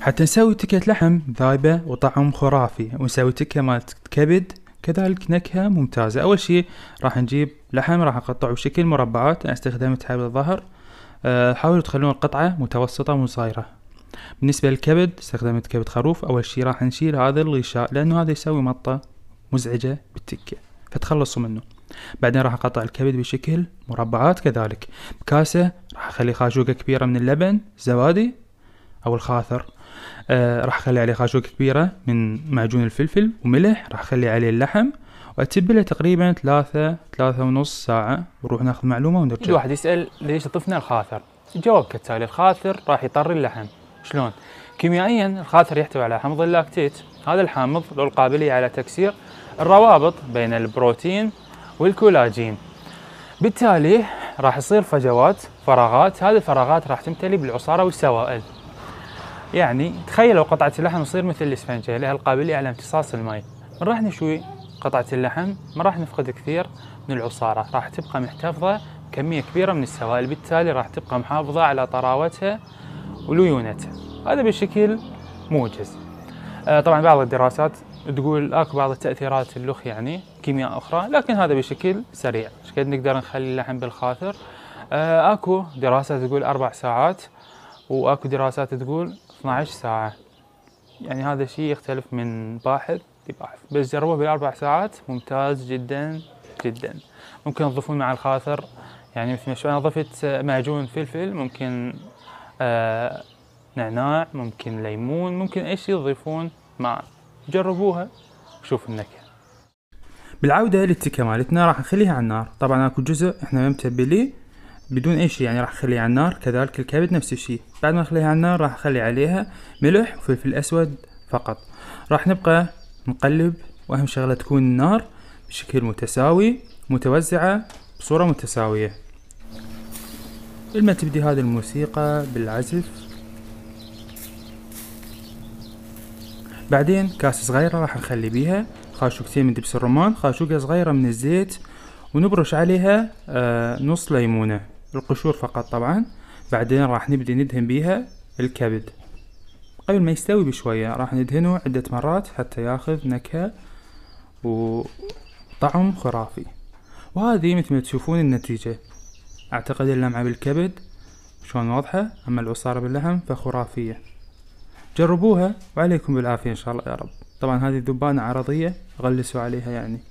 حتى نسوي تكة لحم ذايبة وطعم خرافي ونسوي تكة مالت كبد كذلك نكهة ممتازة أول شي راح نجيب لحم راح نقطعه بشكل مربعات أنا يعني استخدمت حبل الظهر آه، حاولوا تخلون القطعة متوسطة وصغيرة بالنسبة للكبد استخدمت كبد خروف أول شي راح نشيل هذا الغشاء لأنه هذا يسوي مطة مزعجة بالتكة فتخلصوا منه بعدين راح اقطع الكبد بشكل مربعات كذلك بكاسة راح اخلي خاشوقة كبيرة من اللبن زبادي او الخاثر آه، راح اخلي عليه خاشوك كبيرة من معجون الفلفل وملح راح اخلي عليه اللحم واتبله تقريبا ثلاثة ثلاثة ونص ساعة نروح ناخذ معلومة ونرجع الواحد يسأل ليش طفنا الخاثر؟ الجواب كالتالي الخاثر راح يطري اللحم شلون؟ كيميائيا الخاثر يحتوي على حمض اللاكتيت هذا الحامض له القابلية على تكسير الروابط بين البروتين والكولاجين بالتالي راح يصير فجوات فراغات هذه الفراغات راح تمتلي بالعصارة والسوائل يعني تخيل لو قطعة اللحم تصير مثل الإسفنجة يعني لها القابلية على امتصاص الماء من راح نشوي قطعة اللحم ما راح نفقد كثير من العصارة راح تبقى محتفظة كمية كبيرة من السوائل بالتالي راح تبقى محافظة على طراوتها وليونتها هذا بشكل موجز آه، طبعا بعض الدراسات تقول اكو بعض التاثيرات اللخ يعني كيمياء اخرى لكن هذا بشكل سريع ايش قد نقدر نخلي اللحم بالخاثر آه، اكو دراسات تقول اربع ساعات واكو دراسات تقول 12 ساعة يعني هذا الشيء يختلف من باحث لباحث بس جربوه بالأربع ساعات ممتاز جدا جدا ممكن تضيفون مع الخاثر يعني مثل ما شو أنا ضفت معجون فلفل ممكن آه نعناع ممكن ليمون ممكن أي شيء تضيفون مع جربوها وشوفوا النكهة بالعودة للتكة مالتنا راح نخليها على النار طبعا اكو جزء احنا ما متبليه بدون اي شيء يعني راح اخليه على النار كذلك الكبد نفس الشيء بعد ما اخليها على النار راح اخلي عليها ملح وفلفل اسود فقط راح نبقى نقلب واهم شغله تكون النار بشكل متساوي متوزعه بصوره متساويه لما تبدي هذه الموسيقى بالعزف بعدين كاس صغيرة راح نخلي بيها خاشوقتين من دبس الرمان خاشوقة صغيرة من الزيت ونبرش عليها آه، نص ليمونة القشور فقط طبعا بعدين راح نبدأ ندهن بيها الكبد قبل ما يستوي بشوية راح ندهنه عدة مرات حتى ياخذ نكهة وطعم خرافي وهذه مثل ما تشوفون النتيجة اعتقد اللمعة بالكبد شلون واضحة اما العصارة باللحم فخرافية جربوها وعليكم بالعافية ان شاء الله يا رب طبعا هذه ذبانة عرضية غلسوا عليها يعني